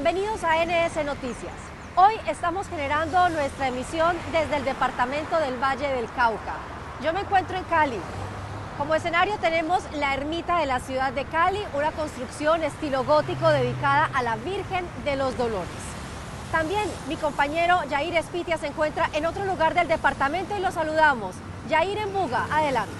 Bienvenidos a NS Noticias. Hoy estamos generando nuestra emisión desde el departamento del Valle del Cauca. Yo me encuentro en Cali. Como escenario tenemos la ermita de la ciudad de Cali, una construcción estilo gótico dedicada a la Virgen de los Dolores. También mi compañero Jair Espitia se encuentra en otro lugar del departamento y lo saludamos. Jair Buga, adelante.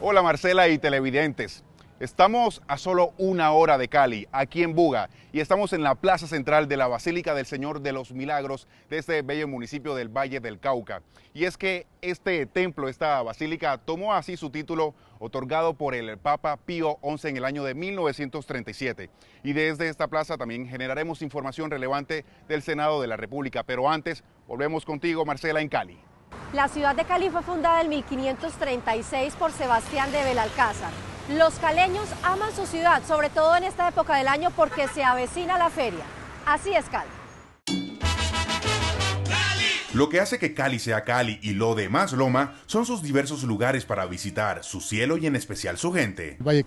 Hola Marcela y televidentes. Estamos a solo una hora de Cali, aquí en Buga, y estamos en la plaza central de la Basílica del Señor de los Milagros de este bello municipio del Valle del Cauca. Y es que este templo, esta basílica, tomó así su título otorgado por el Papa Pío XI en el año de 1937. Y desde esta plaza también generaremos información relevante del Senado de la República. Pero antes, volvemos contigo, Marcela, en Cali. La ciudad de Cali fue fundada en 1536 por Sebastián de Belalcázar los caleños aman su ciudad, sobre todo en esta época del año porque se avecina la feria. Así es Cali. Lo que hace que Cali sea Cali y lo demás Loma son sus diversos lugares para visitar, su cielo y en especial su gente. El Valle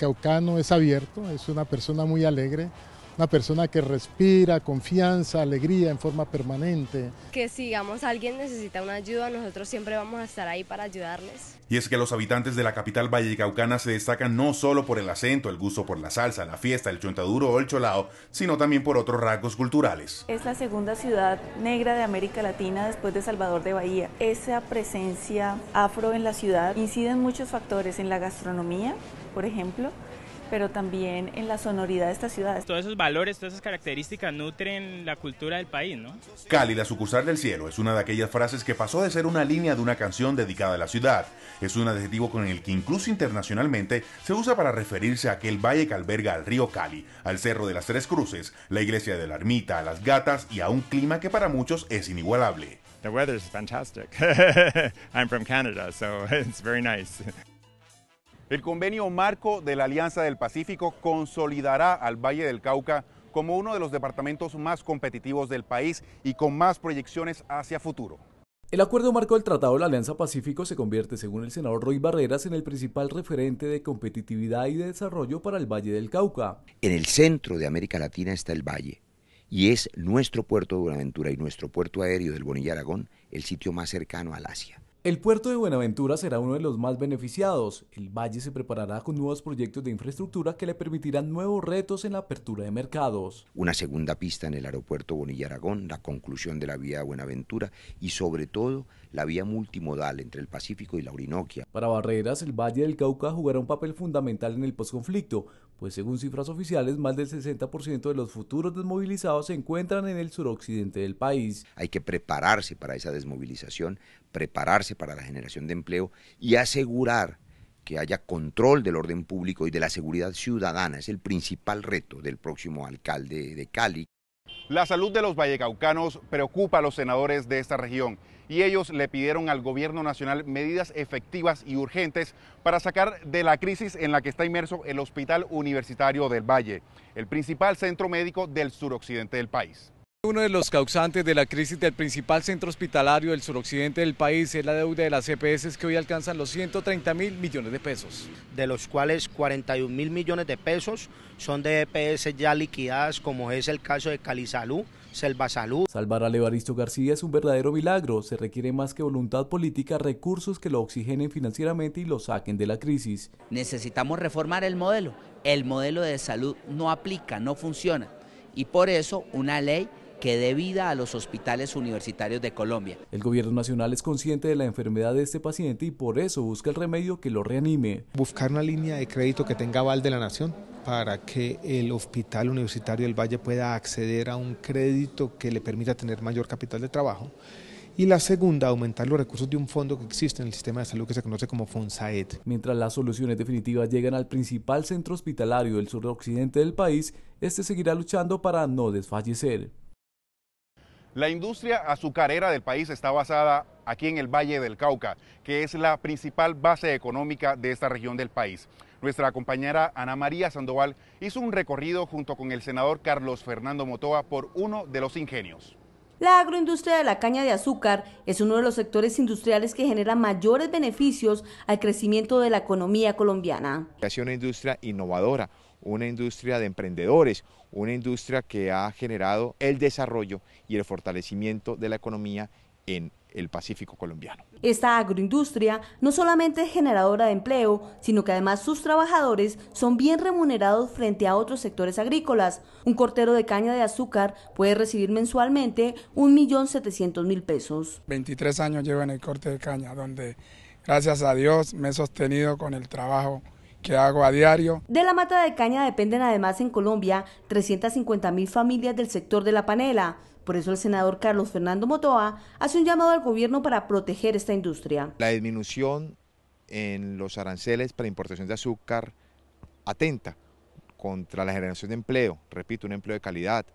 es abierto, es una persona muy alegre, una persona que respira confianza, alegría en forma permanente. Que si alguien necesita una ayuda, nosotros siempre vamos a estar ahí para ayudarles. Y es que los habitantes de la capital vallecaucana se destacan no solo por el acento, el gusto por la salsa, la fiesta, el chontaduro o el cholao, sino también por otros rasgos culturales. Es la segunda ciudad negra de América Latina después de Salvador de Bahía. Esa presencia afro en la ciudad incide en muchos factores, en la gastronomía, por ejemplo, pero también en la sonoridad de esta ciudades. Todos esos valores, todas esas características nutren la cultura del país, ¿no? Cali, la sucursal del cielo, es una de aquellas frases que pasó de ser una línea de una canción dedicada a la ciudad. Es un adjetivo con el que incluso internacionalmente se usa para referirse a aquel valle que alberga al río Cali, al Cerro de las Tres Cruces, la iglesia de la Ermita, a las Gatas y a un clima que para muchos es inigualable. The weather is fantastic. I'm from Canada, so it's very nice. El convenio marco de la Alianza del Pacífico consolidará al Valle del Cauca como uno de los departamentos más competitivos del país y con más proyecciones hacia futuro. El acuerdo marco del Tratado de la Alianza Pacífico se convierte, según el senador Roy Barreras, en el principal referente de competitividad y de desarrollo para el Valle del Cauca. En el centro de América Latina está el Valle y es nuestro puerto de Buenaventura y nuestro puerto aéreo del Bonilla Aragón el sitio más cercano al Asia. El puerto de Buenaventura será uno de los más beneficiados. El valle se preparará con nuevos proyectos de infraestructura que le permitirán nuevos retos en la apertura de mercados. Una segunda pista en el aeropuerto Bonilla Aragón, la conclusión de la vía Buenaventura y sobre todo la vía multimodal entre el Pacífico y la Orinoquia. Para Barreras, el Valle del Cauca jugará un papel fundamental en el posconflicto, pues según cifras oficiales, más del 60% de los futuros desmovilizados se encuentran en el suroccidente del país. Hay que prepararse para esa desmovilización, prepararse para la generación de empleo y asegurar que haya control del orden público y de la seguridad ciudadana. Es el principal reto del próximo alcalde de Cali. La salud de los vallecaucanos preocupa a los senadores de esta región y ellos le pidieron al gobierno nacional medidas efectivas y urgentes para sacar de la crisis en la que está inmerso el Hospital Universitario del Valle, el principal centro médico del suroccidente del país. Uno de los causantes de la crisis del principal centro hospitalario del suroccidente del país es la deuda de las EPS que hoy alcanzan los 130 mil millones de pesos. De los cuales 41 mil millones de pesos son de EPS ya liquidadas, como es el caso de Calisalú, Salvar a Levaristo García es un verdadero milagro. Se requiere más que voluntad política, recursos que lo oxigenen financieramente y lo saquen de la crisis. Necesitamos reformar el modelo. El modelo de salud no aplica, no funciona. Y por eso una ley que dé vida a los hospitales universitarios de Colombia. El gobierno nacional es consciente de la enfermedad de este paciente y por eso busca el remedio que lo reanime. Buscar una línea de crédito que tenga aval de la nación para que el Hospital Universitario del Valle pueda acceder a un crédito que le permita tener mayor capital de trabajo. Y la segunda, aumentar los recursos de un fondo que existe en el sistema de salud que se conoce como FONSAED. Mientras las soluciones definitivas llegan al principal centro hospitalario del suroccidente del país, este seguirá luchando para no desfallecer. La industria azucarera del país está basada aquí en el Valle del Cauca, que es la principal base económica de esta región del país. Nuestra compañera Ana María Sandoval hizo un recorrido junto con el senador Carlos Fernando Motoa por uno de los ingenios. La agroindustria de la caña de azúcar es uno de los sectores industriales que genera mayores beneficios al crecimiento de la economía colombiana. Es una industria innovadora, una industria de emprendedores, una industria que ha generado el desarrollo y el fortalecimiento de la economía en el Pacífico colombiano. Esta agroindustria no solamente es generadora de empleo, sino que además sus trabajadores son bien remunerados frente a otros sectores agrícolas. Un cortero de caña de azúcar puede recibir mensualmente 1.700.000 pesos. 23 años llevo en el corte de caña, donde gracias a Dios me he sostenido con el trabajo hago a diario. De la mata de caña dependen además en Colombia 350 mil familias del sector de la panela. Por eso el senador Carlos Fernando Motoa hace un llamado al gobierno para proteger esta industria. La disminución en los aranceles para importación de azúcar atenta contra la generación de empleo, repito, un empleo de calidad,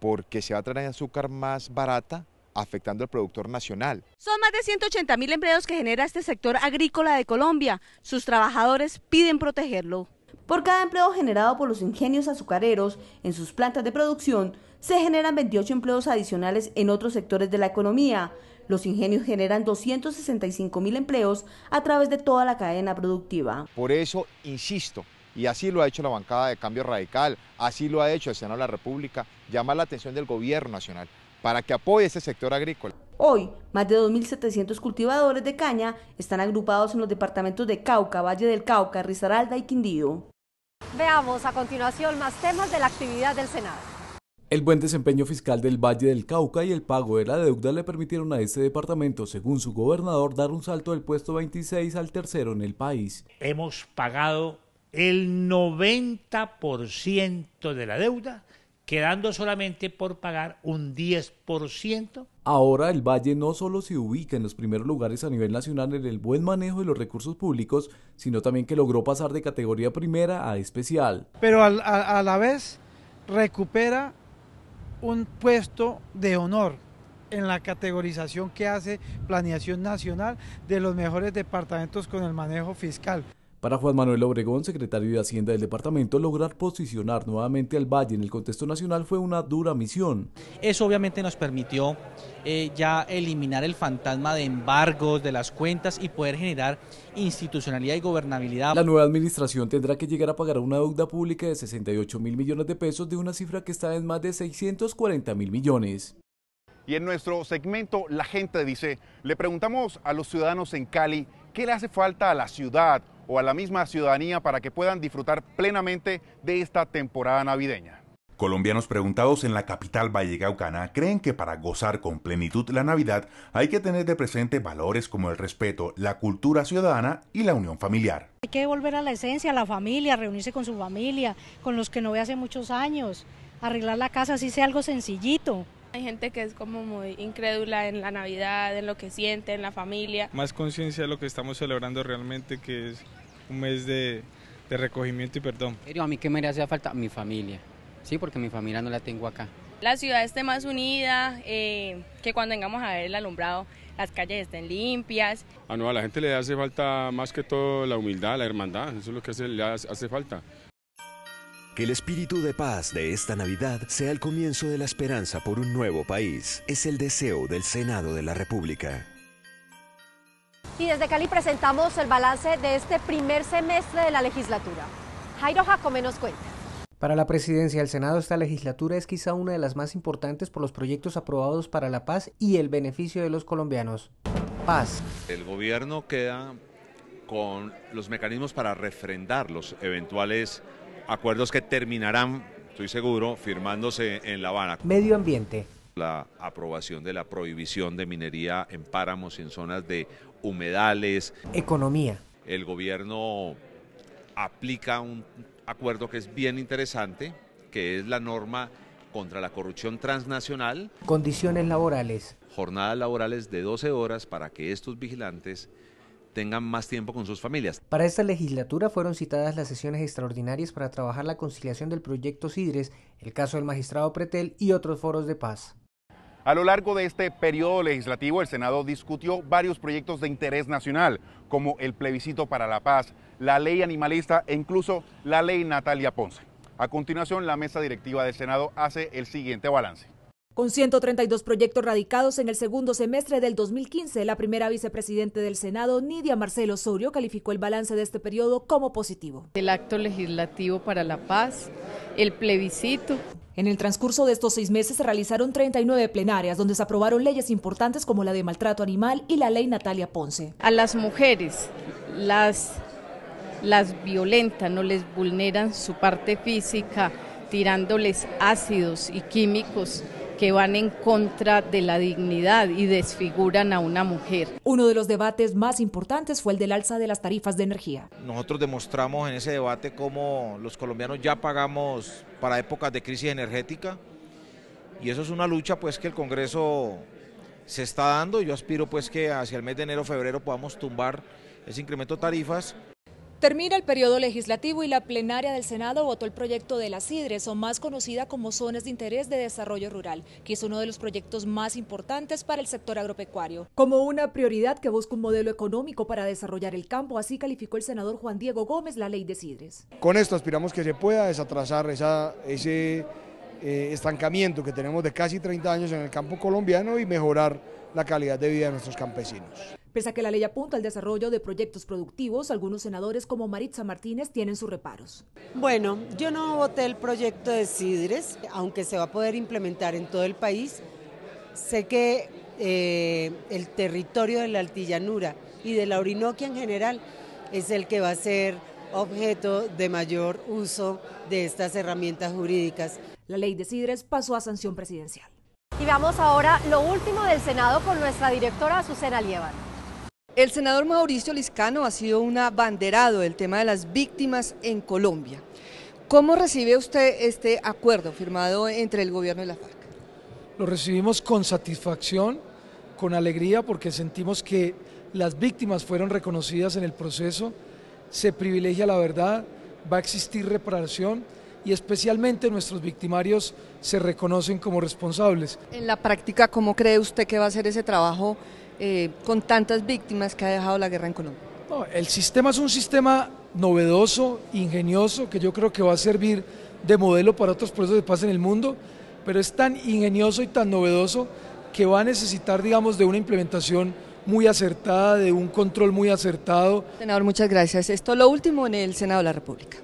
porque se va a traer azúcar más barata afectando al productor nacional. Son más de 180 mil empleos que genera este sector agrícola de Colombia. Sus trabajadores piden protegerlo. Por cada empleo generado por los ingenios azucareros en sus plantas de producción, se generan 28 empleos adicionales en otros sectores de la economía. Los ingenios generan 265 mil empleos a través de toda la cadena productiva. Por eso, insisto, y así lo ha hecho la bancada de cambio radical, así lo ha hecho el Senado de la República, llama la atención del gobierno nacional para que apoye ese sector agrícola. Hoy, más de 2.700 cultivadores de caña están agrupados en los departamentos de Cauca, Valle del Cauca, Risaralda y Quindío. Veamos a continuación más temas de la actividad del Senado. El buen desempeño fiscal del Valle del Cauca y el pago de la deuda le permitieron a este departamento, según su gobernador, dar un salto del puesto 26 al tercero en el país. Hemos pagado el 90% de la deuda quedando solamente por pagar un 10%. Ahora el Valle no solo se ubica en los primeros lugares a nivel nacional en el buen manejo de los recursos públicos, sino también que logró pasar de categoría primera a especial. Pero a, la vez recupera un puesto de honor en la categorización que hace Planeación Nacional de los mejores departamentos con el manejo fiscal. Para Juan Manuel Obregón, secretario de Hacienda del departamento, lograr posicionar nuevamente al Valle en el contexto nacional fue una dura misión. Eso obviamente nos permitió eh, ya eliminar el fantasma de embargos de las cuentas y poder generar institucionalidad y gobernabilidad. La nueva administración tendrá que llegar a pagar una deuda pública de 68 mil millones de pesos de una cifra que está en más de 640 mil millones. Y en nuestro segmento La gente dice, le preguntamos a los ciudadanos en Cali qué le hace falta a la ciudad o a la misma ciudadanía para que puedan disfrutar plenamente de esta temporada navideña. Colombianos preguntados en la capital vallecaucana creen que para gozar con plenitud la Navidad hay que tener de presente valores como el respeto, la cultura ciudadana y la unión familiar. Hay que volver a la esencia, a la familia, reunirse con su familia, con los que no ve hace muchos años, arreglar la casa así sea algo sencillito. Hay gente que es como muy incrédula en la Navidad, en lo que siente, en la familia. Más conciencia de lo que estamos celebrando realmente, que es un mes de, recogimiento y perdón. Pero a mí qué me hacía falta mi familia, sí, porque mi familia no la tengo acá. La ciudad esté más unida, eh, que cuando vengamos a ver el alumbrado las calles estén limpias. Ah, no, a la gente le hace falta más que todo la humildad, la hermandad, eso es lo que le hace falta. Que el espíritu de paz de esta Navidad sea el comienzo de la esperanza por un nuevo país. Es el deseo del Senado de la República. Y desde Cali presentamos el balance de este primer semestre de la legislatura. Jairo Jacome nos cuenta. Para la presidencia del Senado, esta legislatura es quizá una de las más importantes por los proyectos aprobados para la paz y el beneficio de los colombianos. Paz. El gobierno queda con los mecanismos para refrendar los eventuales acuerdos que terminarán, estoy seguro, firmándose en La Habana. Medio ambiente. La aprobación de la prohibición de minería en páramos y en zonas de humedales. Economía. El gobierno aplica un acuerdo que es bien interesante, que es la norma contra la corrupción transnacional. Condiciones laborales. Jornadas laborales de 12 horas para que estos vigilantes tengan más tiempo con sus familias. Para esta legislatura fueron citadas las sesiones extraordinarias para trabajar la conciliación del proyecto Sidres, el caso del magistrado Pretel y otros foros de paz. A lo largo de este periodo legislativo, el Senado discutió varios proyectos de interés nacional, como el plebiscito para la paz, la ley animalista e incluso la ley Natalia Ponce. A continuación, la mesa directiva del Senado hace el siguiente balance. Con 132 proyectos radicados en el segundo semestre del 2015, la primera vicepresidente del Senado, Nidia Marcelo Osorio, calificó el balance de este periodo como positivo. El acto legislativo para la paz, el plebiscito. En el transcurso de estos seis meses se realizaron 39 plenarias donde se aprobaron leyes importantes como la de maltrato animal y la ley Natalia Ponce. A las mujeres las, las violentan no les vulneran su parte física tirándoles ácidos y químicos que van en contra de la dignidad y desfiguran a una mujer. Uno de los debates más importantes fue el del alza de las tarifas de energía. Nosotros demostramos en ese debate cómo los colombianos ya pagamos para épocas de crisis energética y eso es una lucha pues que el Congreso se está dando. Yo aspiro pues que hacia el mes de enero, o febrero podamos tumbar ese incremento de tarifas. Termina el periodo legislativo y la plenaria del Senado votó el proyecto de las IDRES, o más conocida como Zonas de Interés de Desarrollo Rural, que es uno de los proyectos más importantes para el sector agropecuario. Como una prioridad que busca un modelo económico para desarrollar el campo, así calificó el senador Juan Diego Gómez la ley de Sidres. Con esto aspiramos que se pueda desatrasar ese eh, estancamiento que tenemos de casi 30 años en el campo colombiano y mejorar la calidad de vida de nuestros campesinos. Pese a que la ley apunta al desarrollo de proyectos productivos, algunos senadores como Maritza Martínez tienen sus reparos. Bueno, yo no voté el proyecto de Sidres, aunque se va a poder implementar en todo el país. Sé que eh, el territorio de la altillanura y de la Orinoquia en general es el que va a ser objeto de mayor uso de estas herramientas jurídicas. La ley de Sidres pasó a sanción presidencial. Y vamos ahora lo último del Senado con nuestra directora Susana Lieban. El senador Mauricio Liscano ha sido un abanderado del tema de las víctimas en Colombia. ¿Cómo recibe usted este acuerdo firmado entre el gobierno y la FARC? Lo recibimos con satisfacción, con alegría, porque sentimos que las víctimas fueron reconocidas en el proceso, se privilegia la verdad, va a existir reparación y especialmente nuestros victimarios se reconocen como responsables. En la práctica, ¿cómo cree usted que va a ser ese trabajo eh, con tantas víctimas que ha dejado la guerra en Colombia? el sistema es un sistema novedoso, ingenioso, que yo creo que va a servir de modelo para otros procesos de paz en el mundo, pero es tan ingenioso y tan novedoso que va a necesitar, digamos, de una implementación muy acertada, de un control muy acertado. Senador, muchas gracias. Esto lo último en el Senado de la República.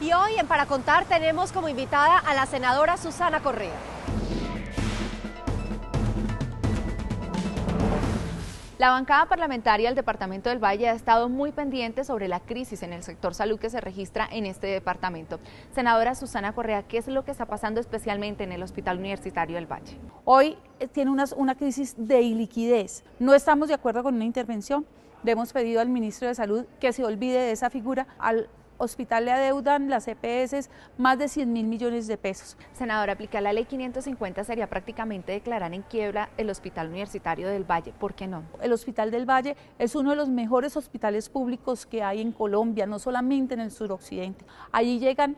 Y hoy en Para Contar tenemos como invitada a la senadora Susana Correa. La bancada parlamentaria del Departamento del Valle ha estado muy pendiente sobre la crisis en el sector salud que se registra en este departamento. Senadora Susana Correa, ¿qué es lo que está pasando especialmente en el Hospital Universitario del Valle? Hoy eh, tiene una, crisis de iliquidez. No estamos de acuerdo con una intervención. Le hemos pedido al ministro de Salud que se olvide de esa figura al hospital le adeudan las EPS más de 100 mil millones de pesos. Senador aplicar la ley 550 sería prácticamente declarar en quiebra el Hospital Universitario del Valle. ¿Por qué no? El Hospital del Valle es uno de los mejores hospitales públicos que hay en Colombia, no solamente en el suroccidente. Allí llegan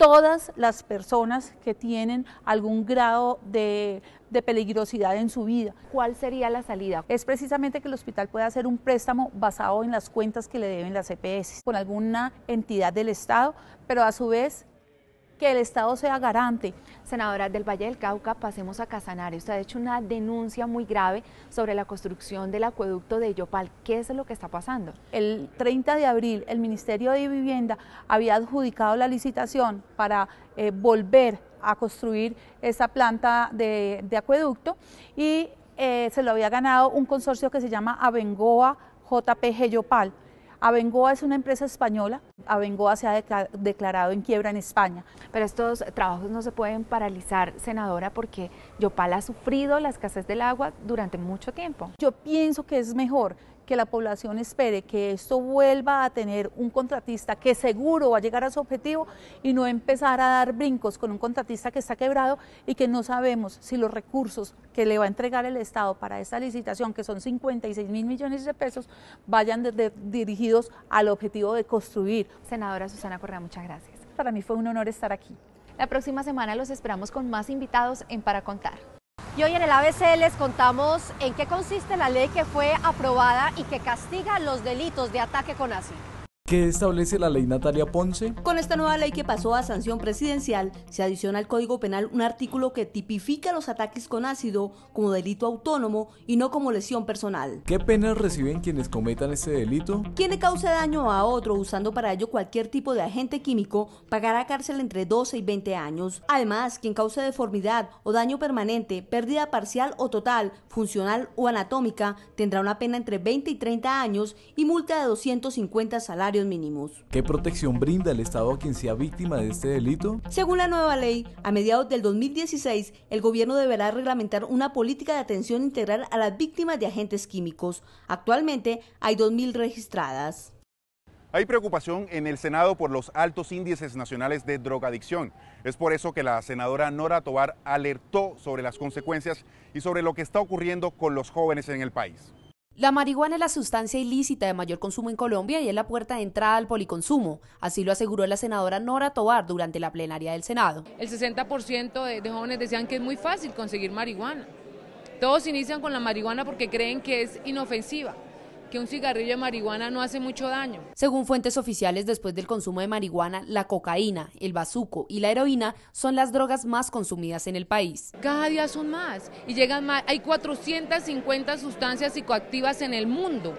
todas las personas que tienen algún grado de, peligrosidad en su vida. ¿Cuál sería la salida? Es precisamente que el hospital pueda hacer un préstamo basado en las cuentas que le deben las EPS con alguna entidad del Estado, pero a su vez que el Estado sea garante. Senadora del Valle del Cauca, pasemos a Casanare. Usted ha hecho una denuncia muy grave sobre la construcción del acueducto de Yopal. ¿Qué es lo que está pasando? El 30 de abril, el Ministerio de Vivienda había adjudicado la licitación para eh, volver a construir esa planta de, acueducto y eh, se lo había ganado un consorcio que se llama Abengoa JPG Yopal. Abengoa es una empresa española. Abengoa se ha declarado en quiebra en España. Pero estos trabajos no se pueden paralizar, senadora, porque Yopal ha sufrido la escasez del agua durante mucho tiempo. Yo pienso que es mejor que la población espere que esto vuelva a tener un contratista que seguro va a llegar a su objetivo y no empezar a dar brincos con un contratista que está quebrado y que no sabemos si los recursos que le va a entregar el Estado para esta licitación, que son 56 mil millones de pesos, vayan dirigidos al objetivo de construir. Senadora Susana Correa, muchas gracias. Para mí fue un honor estar aquí. La próxima semana los esperamos con más invitados en Para Contar. Y hoy en el ABC les contamos en qué consiste la ley que fue aprobada y que castiga los delitos de ataque con ácido. ¿Qué establece la ley Natalia Ponce? Con esta nueva ley que pasó a sanción presidencial, se adiciona al Código Penal un artículo que tipifica los ataques con ácido como delito autónomo y no como lesión personal. ¿Qué penas reciben quienes cometan este delito? Quien le cause daño a otro usando para ello cualquier tipo de agente químico pagará cárcel entre 12 y 20 años. Además, quien cause deformidad o daño permanente, pérdida parcial o total, funcional o anatómica, tendrá una pena entre 20 y 30 años y multa de 250 salarios mínimos. ¿Qué protección brinda el Estado a quien sea víctima de este delito? Según la nueva ley, a mediados del 2016, el gobierno deberá reglamentar una política de atención integral a las víctimas de agentes químicos. Actualmente hay 2.000 registradas. Hay preocupación en el Senado por los altos índices nacionales de drogadicción. Es por eso que la senadora Nora Tobar alertó sobre las consecuencias y sobre lo que está ocurriendo con los jóvenes en el país. La marihuana es la sustancia ilícita de mayor consumo en Colombia y es la puerta de entrada al policonsumo. Así lo aseguró la senadora Nora Tobar durante la plenaria del Senado. El 60% de, de jóvenes decían que es muy fácil conseguir marihuana. Todos inician con la marihuana porque creen que es inofensiva que un cigarrillo de marihuana no hace mucho daño. Según fuentes oficiales, después del consumo de marihuana, la cocaína, el bazuco y la heroína son las drogas más consumidas en el país. Cada día son más y llegan más. Hay 450 sustancias psicoactivas en el mundo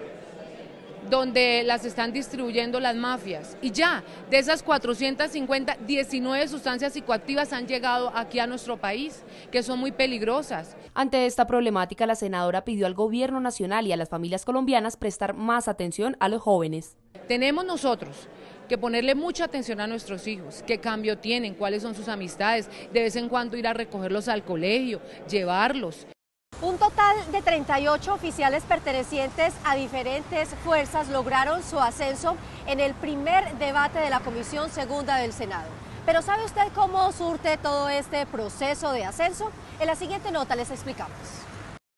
donde las están distribuyendo las mafias. Y ya, de esas 450, 19 sustancias psicoactivas han llegado aquí a nuestro país, que son muy peligrosas. Ante esta problemática, la senadora pidió al gobierno nacional y a las familias colombianas prestar más atención a los jóvenes. Tenemos nosotros que ponerle mucha atención a nuestros hijos, qué cambio tienen, cuáles son sus amistades, de vez en cuando ir a recogerlos al colegio, llevarlos, un total de 38 oficiales pertenecientes a diferentes fuerzas lograron su ascenso en el primer debate de la Comisión Segunda del Senado. Pero ¿sabe usted cómo surte todo este proceso de ascenso? En la siguiente nota les explicamos.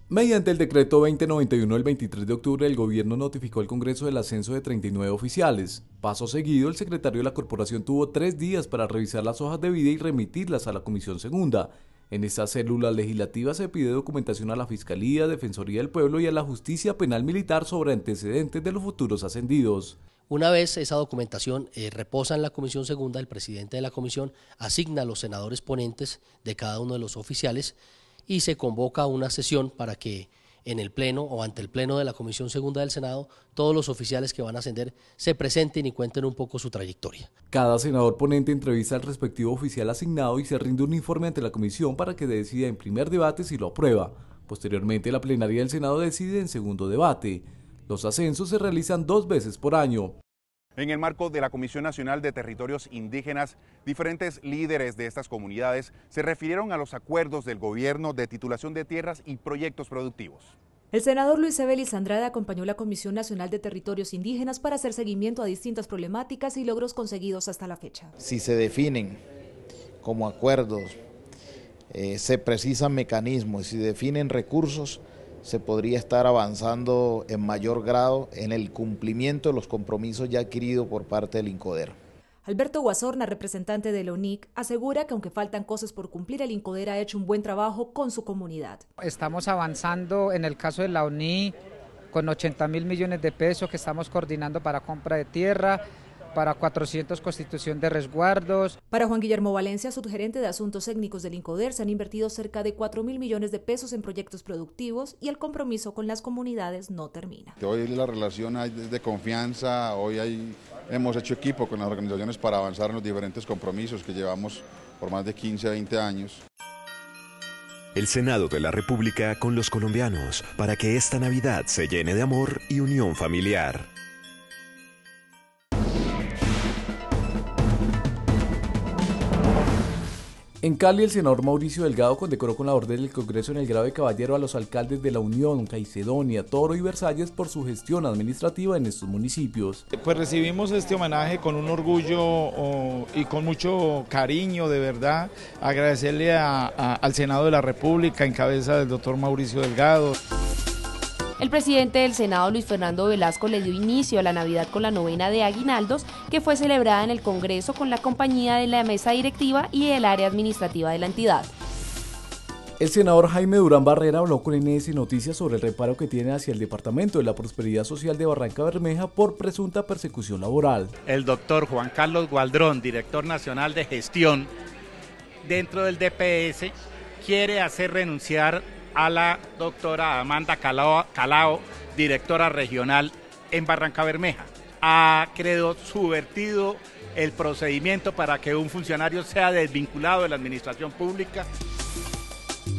Mediante el decreto 2091 del 23 de octubre, el gobierno notificó al Congreso el ascenso de 39 oficiales. Paso seguido, el secretario de la corporación tuvo tres días para revisar las hojas de vida y remitirlas a la Comisión Segunda. En esta célula legislativa se pide documentación a la Fiscalía, Defensoría del Pueblo y a la Justicia Penal Militar sobre antecedentes de los futuros ascendidos. Una vez esa documentación eh, reposa en la Comisión Segunda, el presidente de la Comisión asigna a los senadores ponentes de cada uno de los oficiales y se convoca una sesión para que en el Pleno o ante el Pleno de la Comisión Segunda del Senado, todos los oficiales que van a ascender se presenten y cuenten un poco su trayectoria. Cada senador ponente entrevista al respectivo oficial asignado y se rinde un informe ante la Comisión para que decida en primer debate si lo aprueba. Posteriormente, la plenaria del Senado decide en segundo debate. Los ascensos se realizan dos veces por año. En el marco de la Comisión Nacional de Territorios Indígenas, diferentes líderes de estas comunidades se refirieron a los acuerdos del gobierno de titulación de tierras y proyectos productivos. El senador Luis Ebelis Andrade acompañó la Comisión Nacional de Territorios Indígenas para hacer seguimiento a distintas problemáticas y logros conseguidos hasta la fecha. Si se definen como acuerdos, eh, se precisan mecanismos, y si definen recursos, se podría estar avanzando en mayor grado en el cumplimiento de los compromisos ya adquiridos por parte del INCODER. Alberto Guasorna, representante de la UNIC, asegura que aunque faltan cosas por cumplir, el INCODER ha hecho un buen trabajo con su comunidad. Estamos avanzando en el caso de la UNIC con 80 mil millones de pesos que estamos coordinando para compra de tierra, para 400 constitución de resguardos. Para Juan Guillermo Valencia, subgerente de Asuntos Técnicos del INCODER, se han invertido cerca de 4 mil millones de pesos en proyectos productivos y el compromiso con las comunidades no termina. Hoy la relación es de confianza, hoy hay, hemos hecho equipo con las organizaciones para avanzar en los diferentes compromisos que llevamos por más de 15 a 20 años. El Senado de la República con los colombianos para que esta Navidad se llene de amor y unión familiar. En Cali, el senador Mauricio Delgado condecoró con la orden del Congreso en el grado de caballero a los alcaldes de La Unión, Caicedonia, Toro y Versalles por su gestión administrativa en estos municipios. Pues recibimos este homenaje con un orgullo oh, y con mucho cariño, de verdad. Agradecerle al Senado de la República en cabeza del doctor Mauricio Delgado. El presidente del Senado, Luis Fernando Velasco, le dio inicio a la Navidad con la novena de Aguinaldos, que fue celebrada en el Congreso con la compañía de la mesa directiva y el área administrativa de la entidad. El senador Jaime Durán Barrera habló con NS Noticias sobre el reparo que tiene hacia el Departamento de la Prosperidad Social de Barranca Bermeja por presunta persecución laboral. El doctor Juan Carlos Gualdrón, director nacional de gestión dentro del DPS, quiere hacer renunciar a la doctora Amanda Calao, directora regional en Barranca Bermeja. Ha, creo, subvertido el procedimiento para que un funcionario sea desvinculado de la administración pública.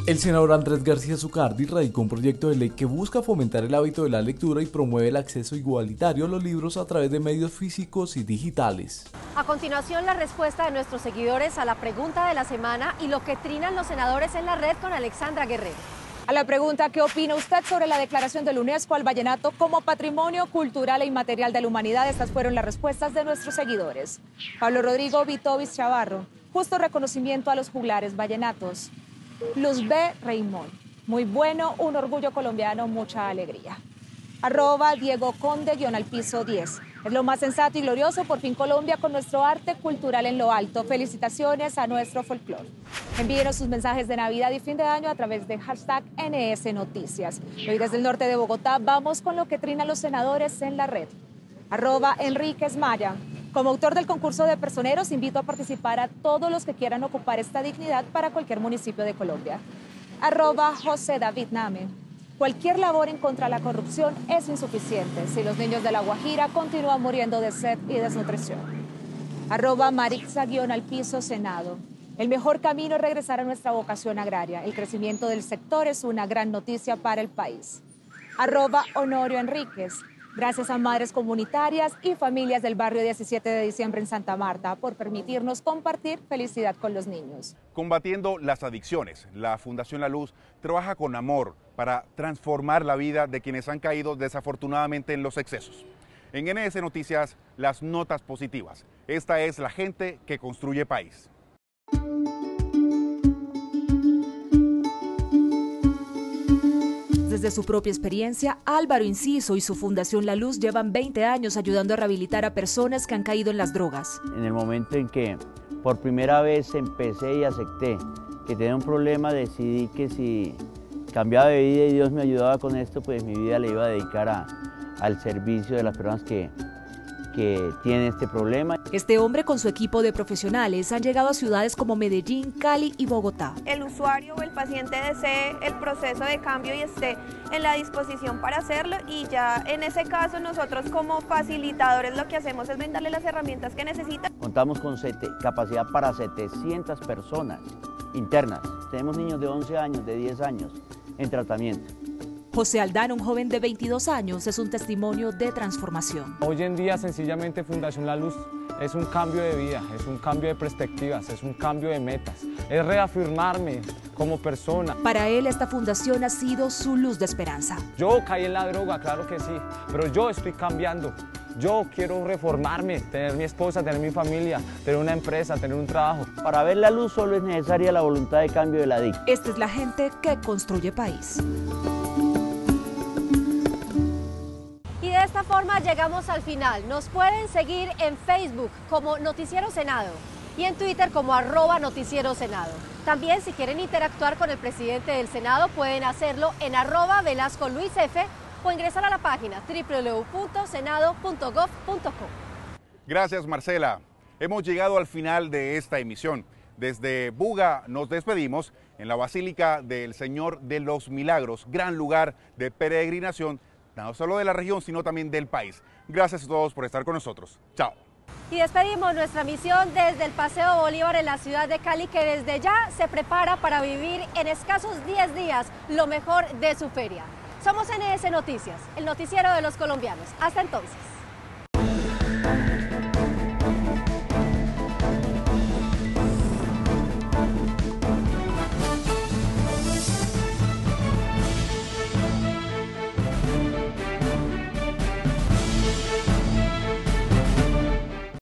El senador Andrés García Zucardi radicó un proyecto de ley que busca fomentar el hábito de la lectura y promueve el acceso igualitario a los libros a través de medios físicos y digitales. A continuación, la respuesta de nuestros seguidores a la pregunta de la semana y lo que trinan los senadores en la red con Alexandra Guerrero. A la pregunta, ¿qué opina usted sobre la declaración del UNESCO al vallenato como patrimonio cultural e inmaterial de la humanidad? Estas fueron las respuestas de nuestros seguidores. Pablo Rodrigo Vitovis Chavarro, justo reconocimiento a los juglares vallenatos. Luz B. Raimón, muy bueno, un orgullo colombiano, mucha alegría. Arroba Diego Conde, guión al piso 10. Es lo más sensato y glorioso, por fin Colombia con nuestro arte cultural en lo alto. Felicitaciones a nuestro folclore. Envíenos sus mensajes de Navidad y fin de año a través de hashtag NS Noticias. Hoy desde el norte de Bogotá vamos con lo que trina los senadores en la red. Arroba Enríquez Maya. Como autor del concurso de personeros, invito a participar a todos los que quieran ocupar esta dignidad para cualquier municipio de Colombia. Arroba José David Name. Cualquier labor en contra de la corrupción es insuficiente si los niños de La Guajira continúan muriendo de sed y desnutrición. Arroba Maritza-al piso Senado. El mejor camino es regresar a nuestra vocación agraria. El crecimiento del sector es una gran noticia para el país. Arroba Honorio Enríquez. Gracias a madres comunitarias y familias del barrio 17 de diciembre en Santa Marta por permitirnos compartir felicidad con los niños. Combatiendo las adicciones, la Fundación La Luz trabaja con amor para transformar la vida de quienes han caído desafortunadamente en los excesos. En NS Noticias, las notas positivas. Esta es la gente que construye país. De su propia experiencia, Álvaro Inciso y su fundación La Luz llevan 20 años ayudando a rehabilitar a personas que han caído en las drogas. En el momento en que por primera vez empecé y acepté que tenía un problema, decidí que si cambiaba de vida y Dios me ayudaba con esto, pues mi vida le iba a dedicar al servicio de las personas que que tiene este problema. Este hombre con su equipo de profesionales han llegado a ciudades como Medellín, Cali y Bogotá. El usuario o el paciente desee el proceso de cambio y esté en la disposición para hacerlo y ya en ese caso nosotros como facilitadores lo que hacemos es brindarle las herramientas que necesita. Contamos con capacidad para 700 personas internas. Tenemos niños de 11 años, de 10 años en tratamiento. José Aldán, un joven de 22 años, es un testimonio de transformación. Hoy en día sencillamente Fundación La Luz es un cambio de vida, es un cambio de perspectivas, es un cambio de metas, es reafirmarme como persona. Para él esta fundación ha sido su luz de esperanza. Yo caí en la droga, claro que sí, pero yo estoy cambiando. Yo quiero reformarme, tener mi esposa, tener mi familia, tener una empresa, tener un trabajo. Para ver la luz solo es necesaria la voluntad de cambio de la DIC. Esta es la gente que construye país. llegamos al final. Nos pueden seguir en Facebook como Noticiero Senado y en Twitter como arroba Noticiero Senado. También si quieren interactuar con el presidente del Senado pueden hacerlo en arroba Velasco Luis F o ingresar a la página www.senado.gov.co. Gracias Marcela. Hemos llegado al final de esta emisión. Desde Buga nos despedimos en la Basílica del Señor de los Milagros, gran lugar de peregrinación no solo de la región, sino también del país. Gracias a todos por estar con nosotros. Chao. Y despedimos nuestra misión desde el Paseo Bolívar en la ciudad de Cali, que desde ya se prepara para vivir en escasos 10 días lo mejor de su feria. Somos NS Noticias, el noticiero de los colombianos. Hasta entonces.